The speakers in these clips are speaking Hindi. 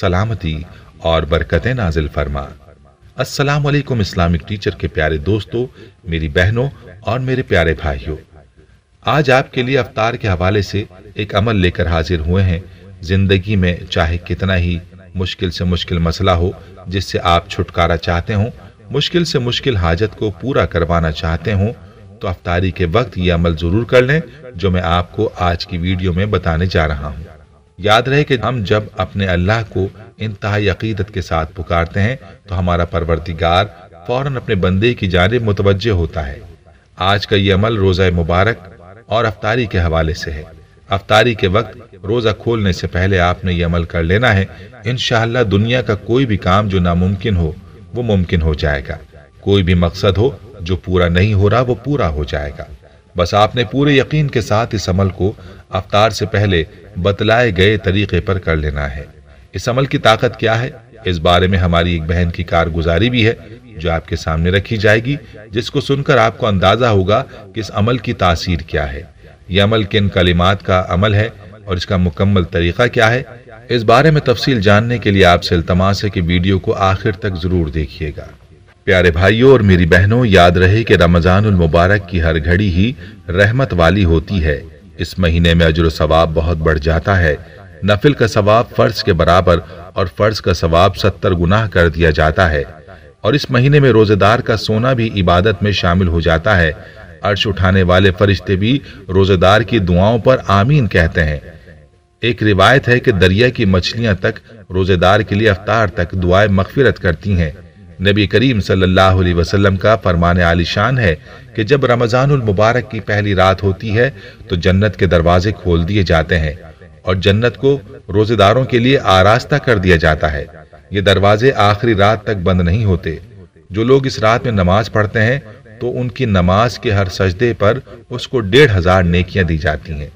सलामती और बरकतें नाजिल फरमा अस्सलाम वालेकुम इस्लामिक टीचर के प्यारे दोस्तों मेरी बहनों और मेरे प्यारे भाइयों आज आपके लिए अवतार के हवाले से एक अमल लेकर हाजिर हुए हैं जिंदगी में चाहे कितना ही मुश्किल से मुश्किल मसला हो जिससे आप छुटकारा चाहते हो मुश्किल से मुश्किल हाजत को पूरा करवाना चाहते हो तो अफ्तारी के वक्त ये अमल ज़रूर कर लें जो मैं आपको आज की वीडियो में बताने जा रहा हूँ याद रहे कि हम जब अपने अल्लाह को इंतहाई अकीदत के साथ पुकारते हैं तो हमारा परवरदिगार फौरन अपने बंदे की जानब मुतवजह होता है आज का ये अमल रोज़ा मुबारक और अफतारी के हवाले से है अफतारी के वक्त रोज़ा खोलने से पहले आपने ये अमल कर लेना है इन दुनिया का कोई भी काम जो नामुमकिन हो वो मुमकिन हो जाएगा कोई भी मकसद हो जो पूरा नहीं हो रहा वो पूरा हो जाएगा बस आपने पूरे यकीन के साथ इस अमल को अवतार से पहले बतलाए गए तरीके पर कर लेना है इस अमल की ताकत क्या है इस बारे में हमारी एक बहन की कारगुजारी भी है जो आपके सामने रखी जाएगी जिसको सुनकर आपको अंदाजा होगा कि इस अमल की तासीर क्या है यह अमल किन कलिमात का अमल है और इसका मुकम्मल तरीका क्या है इस बारे में तफसील जानने के लिए आपसे अल्तमास है कि वीडियो को आखिर तक जरूर देखिएगा प्यारे भाइयों और मेरी बहनों याद रहे कि रमजान मुबारक की हर घड़ी ही रहमत वाली होती है इस महीने में अजर सवाब बहुत बढ़ जाता है नफिल का सवाब फर्ज के बराबर और फर्ज का सवाब सत्तर गुनाह कर दिया जाता है और इस महीने में रोजेदार का सोना भी इबादत में शामिल हो जाता है अर्श उठाने वाले फरिश्ते भी रोजेदार की दुआओं पर आमीन कहते हैं एक रिवायत है कि दरिया की मछलियां तक रोजेदार के लिए अवतार तक दुआएं मकफिरत करती हैं नबी करीम सल्लल्लाहु अलैहि वसल्लम का फरमान आलिशान है कि जब रमजान मुबारक की पहली रात होती है तो जन्नत के दरवाजे खोल दिए जाते हैं और जन्नत को रोजेदारों के लिए आरास्ता कर दिया जाता है ये दरवाजे आखिरी रात तक बंद नहीं होते जो लोग इस रात में नमाज पढ़ते हैं तो उनकी नमाज के हर सजदे पर उसको डेढ़ हजार नेकियां दी जाती हैं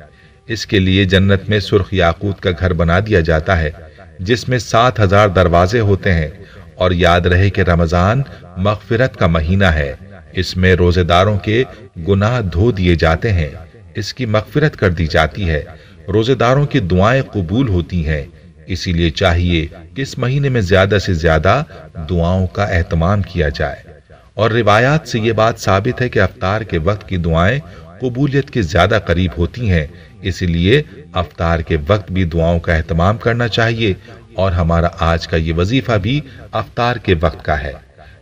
इसके लिए जन्नत में सुर्ख याकूत का घर बना दिया जाता है जिसमें सात हजार दरवाजे होते हैं और याद रहे कि रमजान मगफिरत का महीना है इसमें रोजेदारों के गुनाह धो दिए जाते हैं इसकी मगफिरत कर दी जाती है रोजेदारों की दुआएं कबूल होती हैं इसीलिए चाहिए कि इस महीने में ज्यादा से ज्यादा दुआओं का एहतमाम किया जाए और रिवायात से ये बात साबित है कि अवतार के वक्त की दुआएं कबूलियत के ज्यादा करीब होती हैं इसीलिए अवतार के वक्त भी दुआओं का एहतमाम करना चाहिए और हमारा आज का ये वजीफा भी अफ्तार के वक्त का है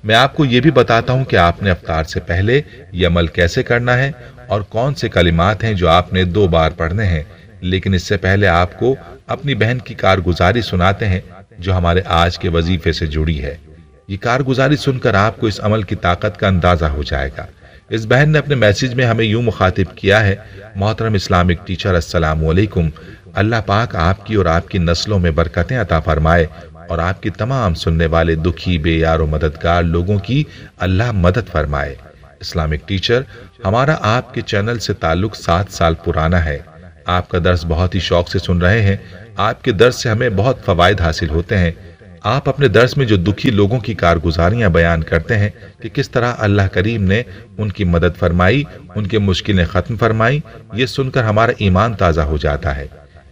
मैं आपको ये भी बताता हूँ कि आपने अफ्तार से पहले ये अमल कैसे करना है और कौन से कलिमात हैं जो आपने दो बार पढ़ने हैं लेकिन इससे पहले आपको अपनी बहन की कारगुजारी सुनाते हैं जो हमारे आज के वजीफे से जुड़ी है ये कारगुजारी सुनकर आपको इस अमल की ताकत का अंदाजा हो जाएगा इस बहन ने अपने मैसेज में हमें यूं मुखातिब किया है मोहतरम इस्लामिक टीचर असलकुम अल्लाह पाक आपकी और आपकी नस्लों में बरकतें अता फरमाए और आपकी तमाम सुनने वाले दुखी बेयार और मददगार लोगों की अल्लाह मदद फरमाए इस्लामिक टीचर हमारा आपके चैनल से ताल्लुक सात साल पुराना है आपका दर्स बहुत ही शौक से सुन रहे हैं आपके दर्स से हमें बहुत फवायद हासिल होते हैं आप अपने दर्स में जो दुखी लोगों की कारगुजारियां बयान करते हैं कि किस तरह अल्लाह करीम ने उनकी मदद फरमाई उनके मुश्किलें ख़त्म फरमाई ये सुनकर हमारा ईमान ताज़ा हो जाता है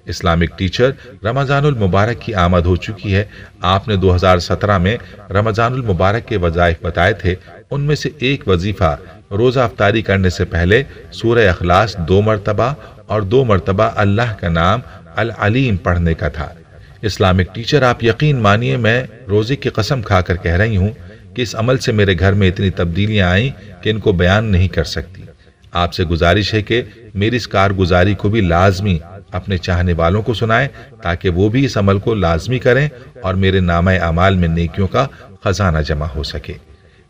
इस्लामिक टीचर रमज़ानुल मुबारक की आमद हो चुकी है आपने 2017 में रमज़ानुल मुबारक के वज़ायफ बताए थे उनमें से एक वजीफ़ा रोज़ा अफ्तारी करने से पहले सूर्य अखलास दो मरतबा और दो मरतबा अल्लाह का नाम अल अलीम पढ़ने का था इस्लामिक टीचर आप यकीन मानिए मैं रोज़े की कसम खाकर कह रही हूँ कि इस अमल से मेरे घर में इतनी तब्दीलियां आई कि इनको बयान नहीं कर सकती आपसे गुजारिश है कि मेरी इस कारगुजारी को भी लाजमी अपने चाहने वालों को सुनाएं ताकि वो भी इस अमल को लाजमी करें और मेरे नाम अमाल में नेकियों का खजाना जमा हो सके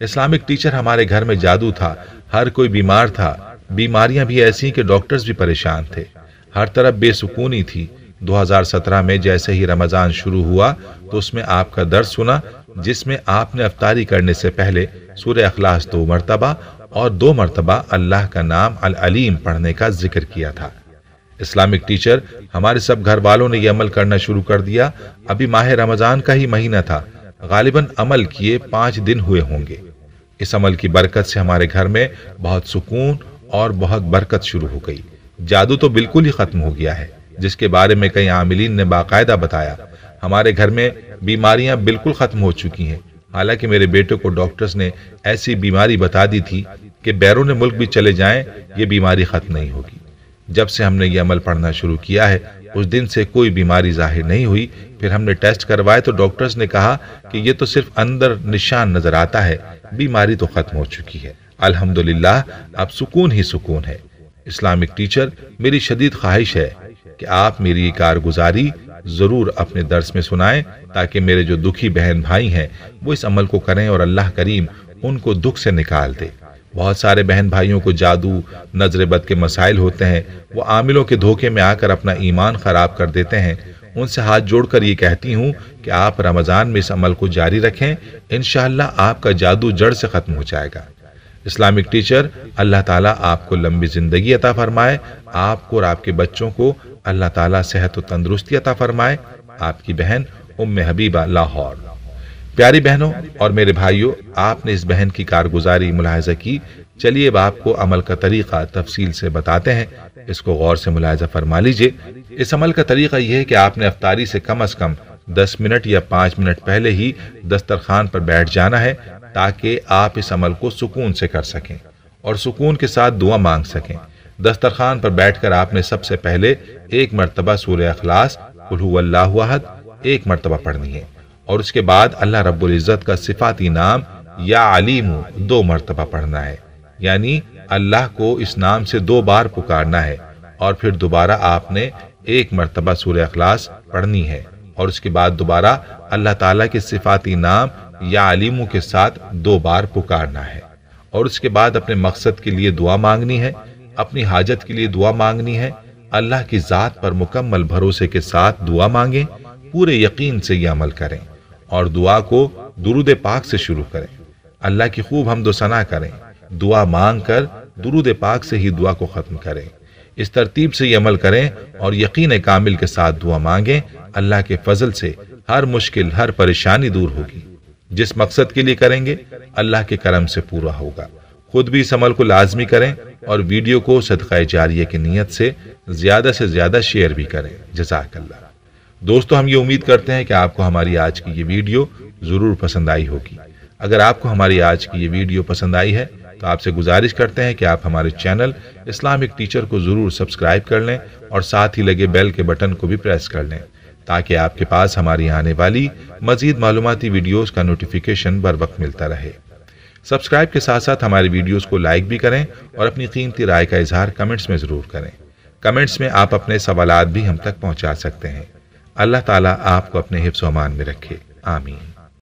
इस्लामिक टीचर हमारे घर में जादू था हर कोई बीमार था बीमारियां भी ऐसी कि डॉक्टर्स भी परेशान थे हर तरफ बेसुकूनी थी 2017 में जैसे ही रमज़ान शुरू हुआ तो उसमें आपका दर्द सुना जिसमें आपने अफ्तारी करने से पहले सूर्य अखलास दो मरतबा और दो मरतबा अल्लाह का नाम अल अलीम पढ़ने का जिक्र किया था इस्लामिक टीचर हमारे सब घर वालों ने यह अमल करना शुरू कर दिया अभी माह रमजान का ही महीना था गालिबन अमल किए पांच दिन हुए होंगे इस अमल की बरकत से हमारे घर में बहुत सुकून और बहुत बरकत शुरू हो गई जादू तो बिल्कुल ही खत्म हो गया है जिसके बारे में कई आमिलीन ने बाकायदा बताया हमारे घर में बीमारियां बिल्कुल खत्म हो चुकी हैं हालांकि मेरे बेटे को डॉक्टर्स ने ऐसी बीमारी बता दी थी कि बैरून मुल्क भी चले जाएं ये बीमारी खत्म नहीं होगी जब से हमने ये अमल पढ़ना शुरू किया है उस दिन से कोई बीमारी जाहिर नहीं हुई फिर हमने टेस्ट करवाए तो डॉक्टर्स ने कहा कि ये तो सिर्फ अंदर निशान नजर आता है बीमारी तो खत्म हो चुकी है अल्हम्दुलिल्लाह अब सुकून ही सुकून है इस्लामिक टीचर मेरी शदीद ख्वाहिश है कि आप मेरी कारगुजारी जरूर अपने दर्स में सुनाएं ताकि मेरे जो दुखी बहन भाई हैं वो इस अमल को करें और अल्लाह करीम उनको दुख से निकाल दे बहुत सारे बहन भाइयों को जादू नजर बद के मसाइल होते हैं वो आमिलों के धोखे में आकर अपना ईमान ख़राब कर देते हैं उनसे हाथ जोड़कर ये कहती हूँ कि आप रमज़ान में इस अमल को जारी रखें इन आपका जादू जड़ से ख़त्म हो जाएगा इस्लामिक टीचर अल्लाह ताला आपको लंबी ज़िंदगी अता फरमाए आपको और आपके बच्चों को अल्लाह ताला सेहत व तंदरुस्ती अता फरमाए आपकी बहन उम हबीबा लाहौर प्यारी बहनों और मेरे भाइयों आपने इस बहन की कारगुजारी मुलायजा की चलिए अब आपको अमल का तरीका तफसील से बताते हैं इसको गौर से मुलायजा फरमा लीजिए इस अमल का तरीका यह है कि आपने अफ्तारी से कम अज कम दस मिनट या पाँच मिनट पहले ही दस्तरखान पर बैठ जाना है ताकि आप इस अमल को सुकून से कर सकें और सुकून के साथ दुआ मांग सकें दस्तरखान पर बैठकर आपने सबसे पहले एक मरतबा सूर्य अखलास उल्हू एक मरतबा पढ़नी है और उसके बाद अल्लाह रब्बुल इज़्ज़त का सिफाती नाम या अलीम दो मरतबा पढ़ना है यानी अल्लाह को इस नाम से दो बार पुकारना है और फिर दोबारा आपने एक मरतबा सूर्य अखलास पढ़नी है और उसके बाद दोबारा अल्लाह ताला के सिफाती नाम या अलीम के साथ दो बार पुकारना है और उसके बाद अपने मकसद के लिए दुआ मांगनी है अपनी हाजत के लिए दुआ मांगनी है अल्लाह की ज़ात पर मुकम्मल भरोसे के साथ दुआ मांगें पूरे यकीन से ये अमल करें और दुआ को दुरुद पाक से शुरू करें अल्लाह की खूब हमदो सना करें दुआ मांग कर दुरुद पाक से ही दुआ को ख़त्म करें इस तरतीब से ये अमल करें और यकीन कामिल के साथ दुआ मांगें अल्लाह के फजल से हर मुश्किल हर परेशानी दूर होगी जिस मकसद के लिए करेंगे अल्लाह के करम से पूरा होगा खुद भी इस अमल को लाजमी करें और वीडियो को सदका जारिया की नीयत से ज़्यादा से ज़्यादा शेयर भी करें जजाकल्ला दोस्तों हम ये उम्मीद करते हैं कि आपको हमारी आज की ये वीडियो ज़रूर पसंद आई होगी अगर आपको हमारी आज की ये वीडियो पसंद आई है तो आपसे गुजारिश करते हैं कि आप हमारे चैनल इस्लामिक टीचर को ज़रूर सब्सक्राइब कर लें और साथ ही लगे बेल के बटन को भी प्रेस कर लें ताकि आपके पास हमारी आने वाली मजीद मालूमती वीडियोस का नोटिफिकेशन बर वक्त मिलता रहे सब्सक्राइब के साथ साथ हमारे वीडियोस को लाइक भी करें और अपनी कीमती राय का इजहार कमेंट्स में ज़रूर करें कमेंट्स में आप अपने सवाल भी हम तक पहुँचा सकते हैं अल्लाह ताला आपको अपने हिफ्स अमान में रखे आमीन